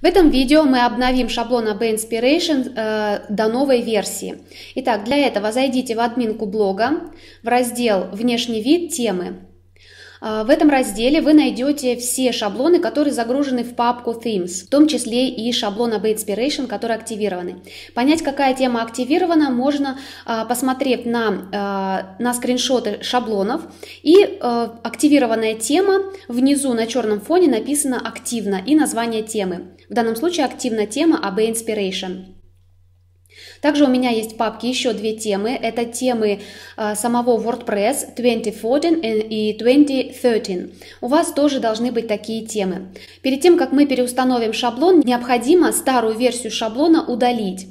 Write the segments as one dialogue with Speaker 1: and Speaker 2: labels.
Speaker 1: В этом видео мы обновим шаблон AB Inspiration э, до новой версии. Итак, для этого зайдите в админку блога, в раздел «Внешний вид темы». А, в этом разделе вы найдете все шаблоны, которые загружены в папку Themes, в том числе и шаблон AB Inspiration, которые активированы. Понять, какая тема активирована, можно а, посмотреть на, а, на скриншоты шаблонов. И активированная тема внизу на черном фоне написано «Активно» и название темы. В данном случае активна тема AB Inspiration. Также у меня есть папки еще две темы. Это темы э, самого WordPress 2014 и 2013. У вас тоже должны быть такие темы. Перед тем, как мы переустановим шаблон, необходимо старую версию шаблона удалить.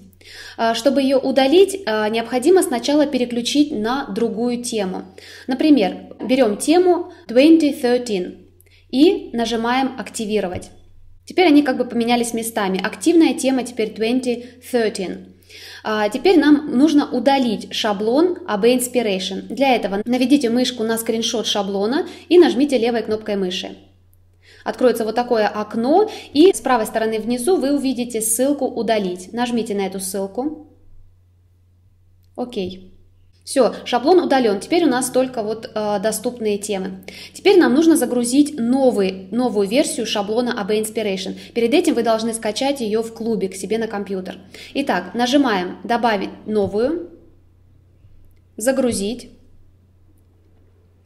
Speaker 1: А, чтобы ее удалить, а, необходимо сначала переключить на другую тему. Например, берем тему 2013 и нажимаем «Активировать». Теперь они как бы поменялись местами. Активная тема теперь 2013. А, теперь нам нужно удалить шаблон AB Inspiration. Для этого наведите мышку на скриншот шаблона и нажмите левой кнопкой мыши. Откроется вот такое окно, и с правой стороны внизу вы увидите ссылку «Удалить». Нажмите на эту ссылку. Окей. Все, шаблон удален. Теперь у нас только вот э, доступные темы. Теперь нам нужно загрузить новый, новую версию шаблона AB Inspiration. Перед этим вы должны скачать ее в клубе к себе на компьютер. Итак, нажимаем «Добавить новую», «Загрузить»,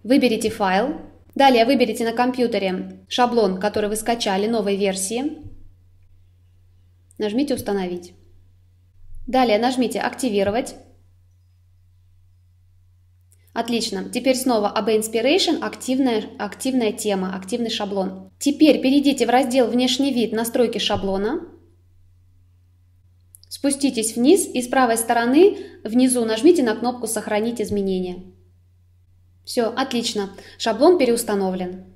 Speaker 1: выберите файл, далее выберите на компьютере шаблон, который вы скачали, новой версии, нажмите «Установить». Далее нажмите «Активировать», Отлично. Теперь снова об Inspiration активная, активная тема, активный шаблон. Теперь перейдите в раздел «Внешний вид. Настройки шаблона». Спуститесь вниз и с правой стороны внизу нажмите на кнопку «Сохранить изменения». Все, отлично. Шаблон переустановлен.